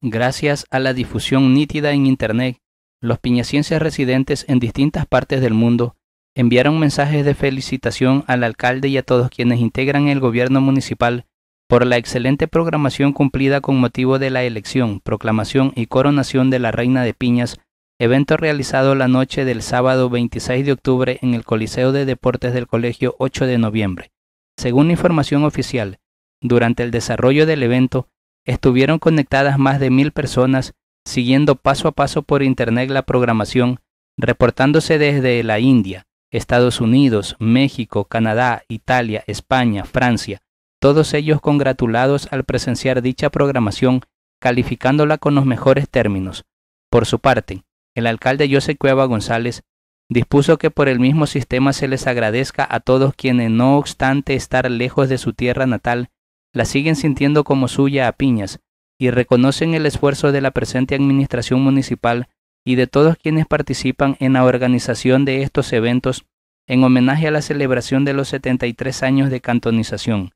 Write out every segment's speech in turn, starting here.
Gracias a la difusión nítida en Internet, los piñacienses residentes en distintas partes del mundo enviaron mensajes de felicitación al alcalde y a todos quienes integran el gobierno municipal por la excelente programación cumplida con motivo de la elección, proclamación y coronación de la Reina de Piñas, evento realizado la noche del sábado 26 de octubre en el Coliseo de Deportes del Colegio 8 de noviembre. Según información oficial, durante el desarrollo del evento, estuvieron conectadas más de mil personas siguiendo paso a paso por Internet la programación, reportándose desde la India, Estados Unidos, México, Canadá, Italia, España, Francia, todos ellos congratulados al presenciar dicha programación, calificándola con los mejores términos. Por su parte, el alcalde José Cueva González dispuso que por el mismo sistema se les agradezca a todos quienes, no obstante estar lejos de su tierra natal, la siguen sintiendo como suya a piñas y reconocen el esfuerzo de la presente administración municipal y de todos quienes participan en la organización de estos eventos en homenaje a la celebración de los 73 años de cantonización.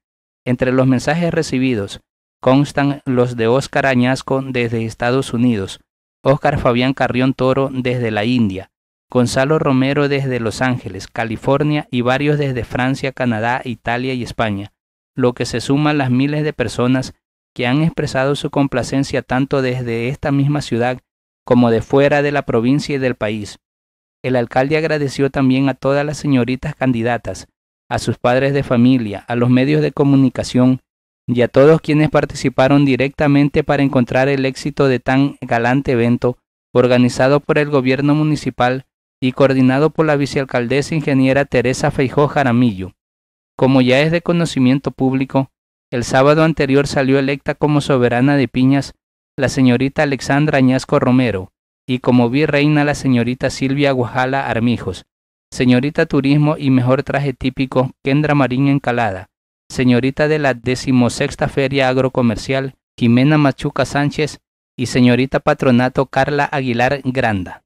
Entre los mensajes recibidos constan los de Óscar Añasco desde Estados Unidos, Óscar Fabián Carrión Toro desde la India, Gonzalo Romero desde Los Ángeles, California y varios desde Francia, Canadá, Italia y España lo que se suma a las miles de personas que han expresado su complacencia tanto desde esta misma ciudad como de fuera de la provincia y del país. El alcalde agradeció también a todas las señoritas candidatas, a sus padres de familia, a los medios de comunicación y a todos quienes participaron directamente para encontrar el éxito de tan galante evento organizado por el gobierno municipal y coordinado por la vicealcaldesa ingeniera Teresa Feijó Jaramillo. Como ya es de conocimiento público, el sábado anterior salió electa como soberana de Piñas la señorita Alexandra Añasco Romero y como virreina la señorita Silvia Guajala Armijos, señorita Turismo y mejor traje típico Kendra Marín Encalada, señorita de la decimosexta Feria Agrocomercial Jimena Machuca Sánchez y señorita Patronato Carla Aguilar Granda.